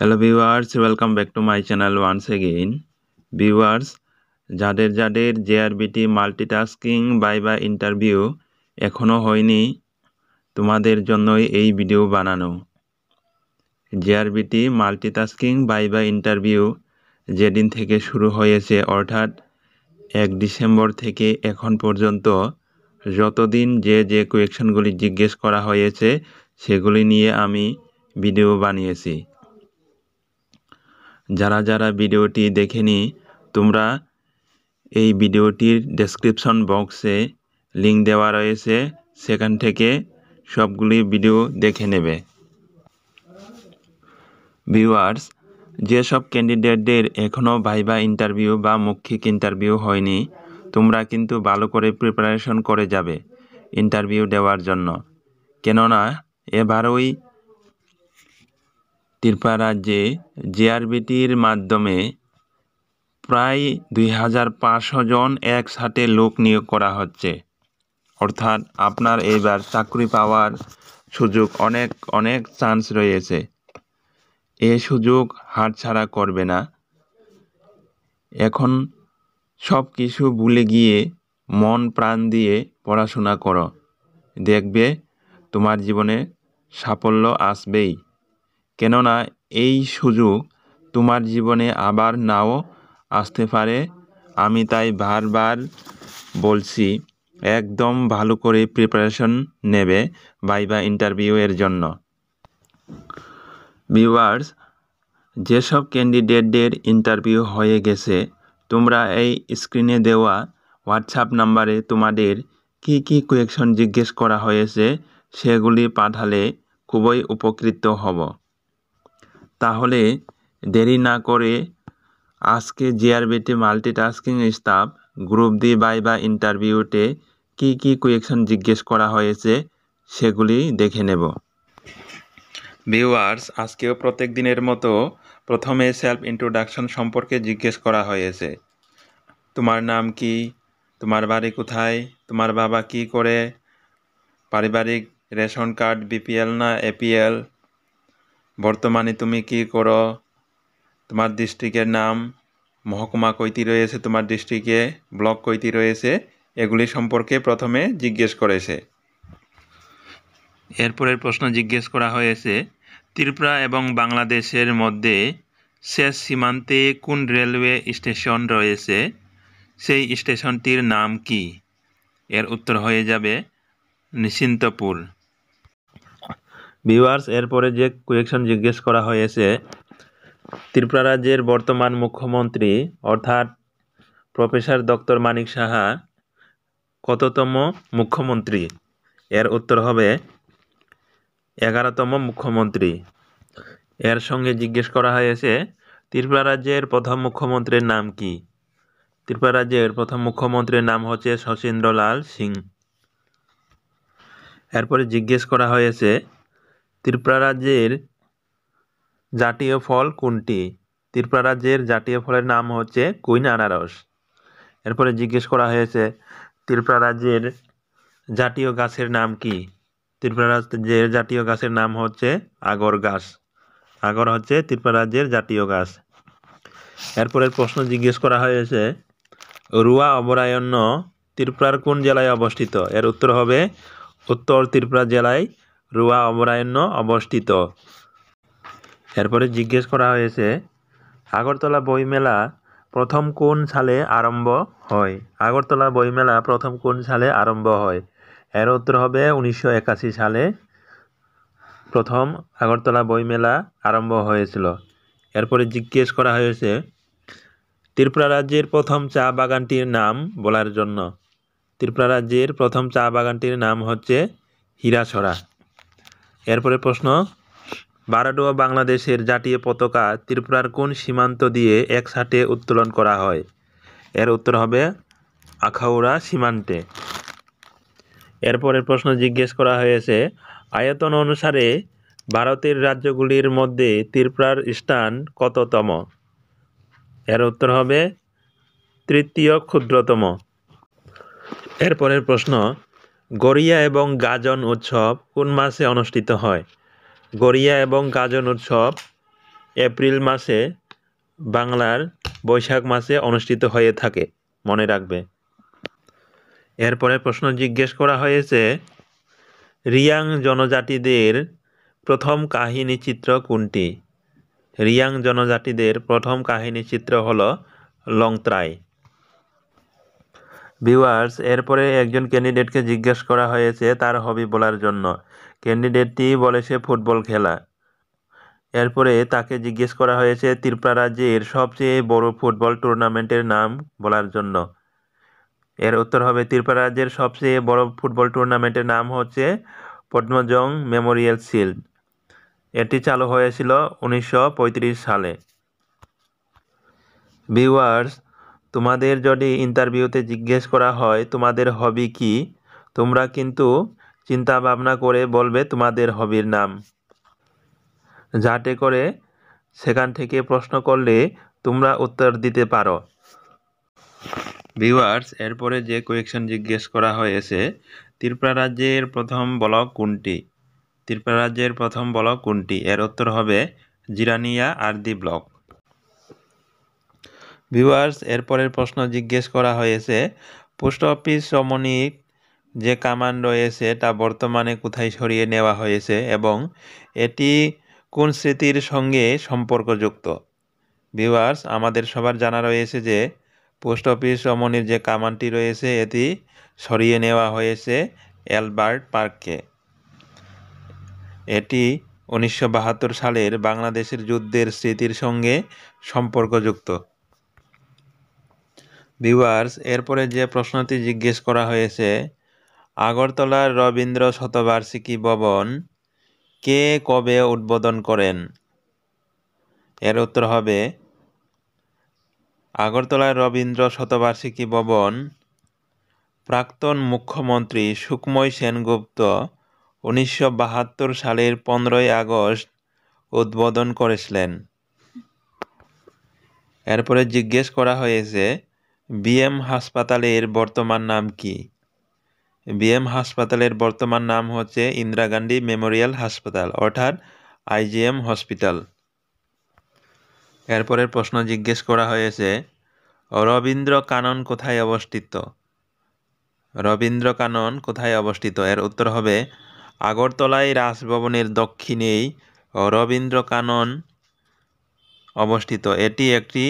hello viewers welcome back to my channel once again viewers যাদের যাদের JRBT multitasking viva বা interview এখনও হয়নি তোমাদের জন্যই এই ভিডিও বানানো J R JRBT multitasking viva বা ইন্টারভিউ যেদিন থেকে শুরু হয়েছে অর্থাৎ এক ডিসেম্বর থেকে এখন পর্যন্ত যতদিন যে যে কোয়েকশনগুলি জিজ্ঞেস করা হয়েছে সেগুলি নিয়ে আমি ভিডিও বানিয়েছি যারা যারা ভিডিওটি দেখেনি তোমরা এই ভিডিওটির ডেসক্রিপশন বক্সে লিঙ্ক দেওয়া রয়েছে সেখান থেকে সবগুলি ভিডিও দেখে নেবে ভিউয়ার্স যেসব ক্যান্ডিডেটদের এখনও ভাইবা ইন্টারভিউ বা মৌখিক ইন্টারভিউ হয়নি তোমরা কিন্তু ভালো করে প্রিপারেশন করে যাবে ইন্টারভিউ দেওয়ার জন্য কেননা এবারই ত্রিপুরা রাজ্যে জেআরবিটির মাধ্যমে প্রায় দুই হাজার পাঁচশো জন একসাথে লোক নিয়োগ করা হচ্ছে অর্থাৎ আপনার এবার চাকরি পাওয়ার সুযোগ অনেক অনেক চান্স রয়েছে এ সুযোগ হাটছাড়া করবে না এখন সব কিছু ভুলে গিয়ে মন প্রাণ দিয়ে পড়াশোনা করো দেখবে তোমার জীবনে সাফল্য আসবেই কেননা এই সুযোগ তোমার জীবনে আবার নাও আসতে পারে আমি তাই বারবার বলছি একদম ভালো করে প্রিপারেশন নেবে ভাইবা ইন্টারভিউয়ের জন্য ভিউয়ার্স যেসব ক্যান্ডিডেটদের ইন্টারভিউ হয়ে গেছে তোমরা এই স্ক্রিনে দেওয়া হোয়াটসঅ্যাপ নাম্বারে তোমাদের কি কি কোয়েকশন জিজ্ঞেস করা হয়েছে সেগুলি পাঠালে খুবই উপকৃত হব তাহলে দেরি না করে আজকে JRBT multitasking staff group D viva বা ইন্টারভিউতে কি কি কোয়েকশন জিজ্ঞেস করা হয়েছে সেগুলি দেখে নেব ভিউয়ার্স আজকেও প্রত্যেক দিনের মতো প্রথমে সেলফ ইন্ট্রোডাকশন সম্পর্কে জিজ্ঞেস করা হয়েছে তোমার নাম কি তোমার বাড়ি কোথায় তোমার বাবা কি করে পারিবারিক রেশন কার্ড বিপিএল না এপিএল বর্তমানে তুমি কি করো তোমার ডিস্ট্রিক্টের নাম মহকুমা কইতি রয়েছে তোমার ডিস্ট্রিক্টে ব্লক কইতি রয়েছে এগুলি সম্পর্কে প্রথমে জিজ্ঞেস করেছে এরপরের প্রশ্ন জিজ্ঞেস করা হয়েছে ত্রিপুরা এবং বাংলাদেশের মধ্যে শেষ সীমান্তে কোন রেলওয়ে স্টেশন রয়েছে সেই স্টেশনটির নাম কি এর উত্তর হয়ে যাবে নিশ্চিন্তপুর ভিউয়ার্স এরপরে যে কোয়েকশন জিজ্ঞেস করা হয়েছে ত্রিপুরা রাজ্যের বর্তমান মুখ্যমন্ত্রী অর্থাৎ প্রফেসর ডক্টর মানিক সাহা কততম মুখ্যমন্ত্রী এর উত্তর হবে এগারোতম মুখ্যমন্ত্রী এর সঙ্গে জিজ্ঞেস করা হয়েছে ত্রিপুরা রাজ্যের প্রথম মুখ্যমন্ত্রীর নাম কি ত্রিপুরা রাজ্যের প্রথম মুখ্যমন্ত্রীর নাম হচ্ছে শচীন্দ্রলাল সিং এরপরে জিজ্ঞেস করা হয়েছে ত্রিপুরা রাজ্যের জাতীয় ফল কোনটি ত্রিপুরা রাজ্যের জাতীয় ফলের নাম হচ্ছে কুইন আনারস এরপরে জিজ্ঞেস করা হয়েছে ত্রিপুরা রাজ্যের জাতীয় গাছের নাম কি ত্রিপুরা রাজ্যের জাতীয় গাছের নাম হচ্ছে আগর গাছ আগর হচ্ছে ত্রিপুরা রাজ্যের জাতীয় গাছ এরপরের প্রশ্ন জিজ্ঞেস করা হয়েছে রুয়া অভয়ারণ্য ত্রিপুরার কোন জেলায় অবস্থিত এর উত্তর হবে উত্তর ত্রিপুরা জেলায় রুয়া অভয়ারণ্য অবস্থিত এরপরে জিজ্ঞেস করা হয়েছে আগরতলা বইমেলা প্রথম কোন সালে আরম্ভ হয় আগরতলা বইমেলা প্রথম কোন সালে আরম্ভ হয় এর উত্তর হবে উনিশশো একাশি সালে প্রথম আগরতলা বইমেলা আরম্ভ হয়েছিল এরপরে জিজ্ঞেস করা হয়েছে ত্রিপুরা রাজ্যের প্রথম চা বাগানটির নাম বলার জন্য ত্রিপুরা রাজ্যের প্রথম চা বাগানটির নাম হচ্ছে হীরাছড়া এরপরে প্রশ্ন বারাডোয়া বাংলাদেশের জাতীয় পতাকা ত্রিপুরার কোন সীমান্ত দিয়ে একসাথে উত্তোলন করা হয় এর উত্তর হবে আখাউড়া সীমান্তে এরপরের প্রশ্ন জিজ্ঞেস করা হয়েছে আয়তন অনুসারে ভারতের রাজ্যগুলির মধ্যে ত্রিপুরার স্থান কততম এর উত্তর হবে তৃতীয় ক্ষুদ্রতম এরপরের প্রশ্ন গড়িয়া এবং গাজন উৎসব কোন মাসে অনুষ্ঠিত হয় গড়িয়া এবং গাজন উৎসব এপ্রিল মাসে বাংলার বৈশাখ মাসে অনুষ্ঠিত হয়ে থাকে মনে রাখবে এরপরে প্রশ্ন জিজ্ঞেস করা হয়েছে রিয়াং জনজাতিদের প্রথম কাহিনী চিত্র কোনটি রিয়াং জনজাতিদের প্রথম কাহিনী চিত্র হল লংত্রায় ভিউয়ার্স এরপরে একজন ক্যান্ডিডেটকে জিজ্ঞেস করা হয়েছে তার হবি বলার জন্য ক্যান্ডিডেটটি বলে সে ফুটবল খেলা এরপরে তাকে জিজ্ঞেস করা হয়েছে ত্রিপুরা রাজ্যের সবচেয়ে বড় ফুটবল টুর্নামেন্টের নাম বলার জন্য এর উত্তর হবে ত্রিপুরা রাজ্যের সবচেয়ে বড় ফুটবল টুর্নামেন্টের নাম হচ্ছে পদ্মজং মেমোরিয়াল শিল্ড এটি চালু হয়েছিল উনিশশো সালে ভিউয়ার্স তোমাদের যদি ইন্টারভিউতে জিজ্ঞেস করা হয় তোমাদের হবি কি তোমরা কিন্তু চিন্তা ভাবনা করে বলবে তোমাদের হবির নাম যাতে করে সেখান থেকে প্রশ্ন করলে তোমরা উত্তর দিতে পারো ভিউয়ার্স এরপরে যে কোয়েকশন জিজ্ঞেস করা হয়েছে ত্রিপুরা রাজ্যের প্রথম ব্লক কোনটি ত্রিপুরা রাজ্যের প্রথম ব্লক কোনটি এর উত্তর হবে Jirania R D block viewers এরপরের প্রশ্ন জিজ্ঞেস করা হয়েছে পোস্ট অফিস সমনিক যে কামান রয়েছে তা বর্তমানে কোথায় সরিয়ে নেওয়া হয়েছে এবং এটি কোন স্মৃতির সঙ্গে সম্পর্কযুক্ত ভিউয়ার্স আমাদের সবার জানা রয়েছে যে পোস্ট অফিস সমনির যে কামানটি রয়েছে এটি সরিয়ে নেওয়া হয়েছে অ্যালবার্ট পার্ককে এটি উনিশশো সালের বাংলাদেশের যুদ্ধের স্মৃতির সঙ্গে সম্পর্কযুক্ত ভিউয়ার্স এরপরে যে প্রশ্নটি জিজ্ঞেস করা হয়েছে আগরতলার রবীন্দ্র শতবার্ষিকী ভবন কে কবে উদ্বোধন করেন এর উত্তর হবে আগরতলার রবীন্দ্র শতবার্ষিকী ভবন প্রাক্তন মুখ্যমন্ত্রী সুকময় সেনগুপ্ত উনিশশো সালের পনেরোই আগস্ট উদ্বোধন করেছিলেন এরপরে জিজ্ঞেস করা হয়েছে বিএম হাসপাতালের বর্তমান নাম কি বিএম হাসপাতালের বর্তমান নাম হচ্ছে ইন্দিরা গান্ধী মেমোরিয়াল হাসপাতাল অর্থাৎ আইজিএম হসপিটাল এরপরের প্রশ্ন জিজ্ঞেস করা হয়েছে রবীন্দ্র কানন কোথায় অবস্থিত রবীন্দ্র কানন কোথায় অবস্থিত এর উত্তর হবে আগরতলায় রাজভবনের দক্ষিণেই রবীন্দ্র কানন অবস্থিত এটি একটি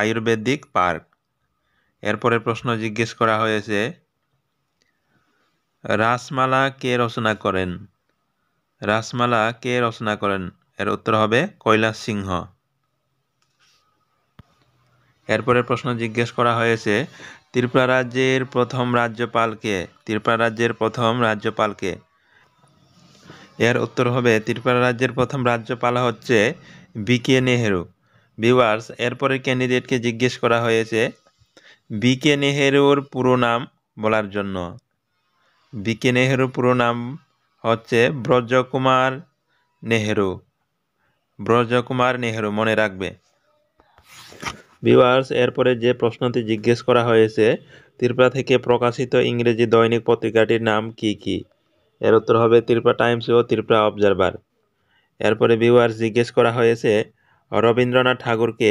আয়ুর্বেদিক পার্ক এরপরে প্রশ্ন জিজ্ঞেস করা হয়েছে রাসমালা কে রচনা করেন রাসমালা কে রচনা করেন এর উত্তর হবে কৈলাস সিংহ এরপরে প্রশ্ন জিজ্ঞেস করা হয়েছে ত্রিপুরা রাজ্যের প্রথম রাজ্যপালকে ত্রিপুরা রাজ্যের প্রথম রাজ্যপালকে এর উত্তর হবে ত্রিপুরা রাজ্যের প্রথম রাজ্যপাল হচ্ছে বি কে নেহেরু ভিউয়ার্স এরপরে ক্যান্ডিডেটকে জিজ্ঞেস করা হয়েছে বিকে নেহেরুর পুরো নাম বলার জন্য বিকে নেহেরুর পুরো নাম হচ্ছে ব্রজকুমার নেহেরু ব্রজকুমার নেহেরু মনে রাখবে ভিওয়ার্স এরপরে যে প্রশ্নটি জিজ্ঞেস করা হয়েছে ত্রিপুরা থেকে প্রকাশিত ইংরেজি দৈনিক পত্রিকাটির নাম কি কি এর উত্তর হবে ত্রিপুরা টাইমস ও ত্রিপুরা অবজারভার এরপরে ভিওয়ার্স জিজ্ঞেস করা হয়েছে রবীন্দ্রনাথ ঠাকুরকে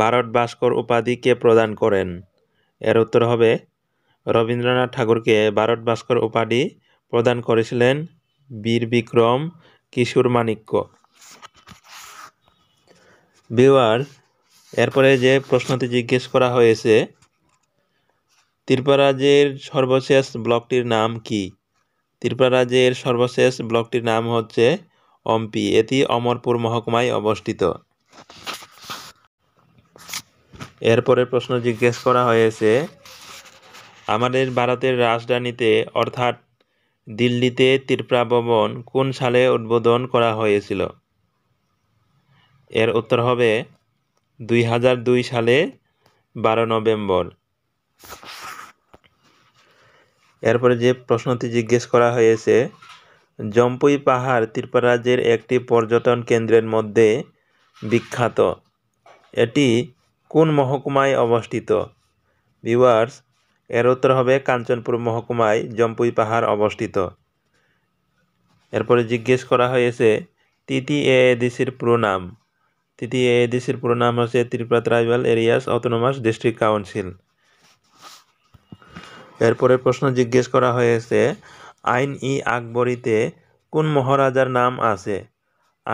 ভারত ভাস্কর উপাধি কে প্রদান করেন এর উত্তর হবে রবীন্দ্রনাথ ঠাকুরকে ভারত ভাস্কর উপাধি প্রদান করেছিলেন বীর বিক্রম কিশোর মাণিক্য বিওয়ার এরপরে যে প্রশ্নটি জিজ্ঞেস করা হয়েছে ত্রিপুরাজ্যের সর্বশেষ ব্লকটির নাম কি ত্রিপুরাজ্যের সর্বশেষ ব্লকটির নাম হচ্ছে অম্পি এটি অমরপুর মহকুমায় অবস্থিত এরপরে প্রশ্ন জিজ্ঞেস করা হয়েছে আমাদের ভারতের রাজধানীতে অর্থাৎ দিল্লিতে ত্রিপুরা ভবন কোন সালে উদ্বোধন করা হয়েছিল এর উত্তর হবে দুই হাজার দুই সালে বারো নভেম্বর এরপরে যে প্রশ্নটি জিজ্ঞেস করা হয়েছে জম্পুই পাহাড় ত্রিপুরা রাজ্যের একটি পর্যটন কেন্দ্রের মধ্যে বিখ্যাত এটি কোন মহকুমায় অবস্থিত ভিওয়ার্স এর উত্তর হবে কাঞ্চনপুর মহকুমায় জম্পুই পাহাড় অবস্থিত এরপরে জিজ্ঞেস করা হয়েছে তিতি এএডিসির পুরো নাম তিতি এএডিসির পুরো নাম হচ্ছে Tripura tribal areas autonomous district council এরপরে প্রশ্ন জিজ্ঞেস করা হয়েছে আইন ই আকবরীতে কোন মহারাজার নাম আছে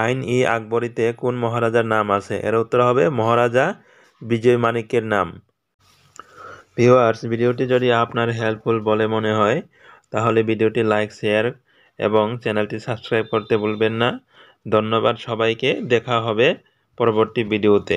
আইন ই আকবরীতে কোন মহারাজার নাম আছে এর উত্তর হবে মহারাজা বিজয় মানিকের নাম ভিউয়ার্স ভিডিওটি যদি আপনার হেল্পফুল বলে মনে হয় তাহলে ভিডিওটি লাইক শেয়ার এবং চ্যানেলটি সাবস্ক্রাইব করতে ভুলবেন না ধন্যবাদ সবাইকে দেখা হবে পরবর্তী ভিডিওতে